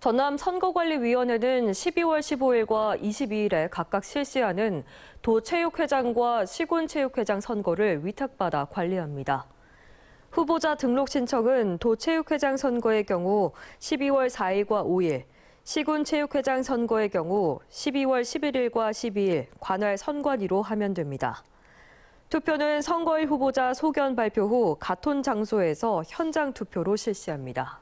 전남 선거관리위원회는 12월 15일과 22일에 각각 실시하는 도체육회장과 시군체육회장 선거를 위탁받아 관리합니다. 후보자 등록 신청은 도체육회장 선거의 경우 12월 4일과 5일, 시군체육회장 선거의 경우 12월 11일과 12일 관할 선관위로 하면 됩니다. 투표는 선거일 후보자 소견 발표 후 같은 장소에서 현장 투표로 실시합니다.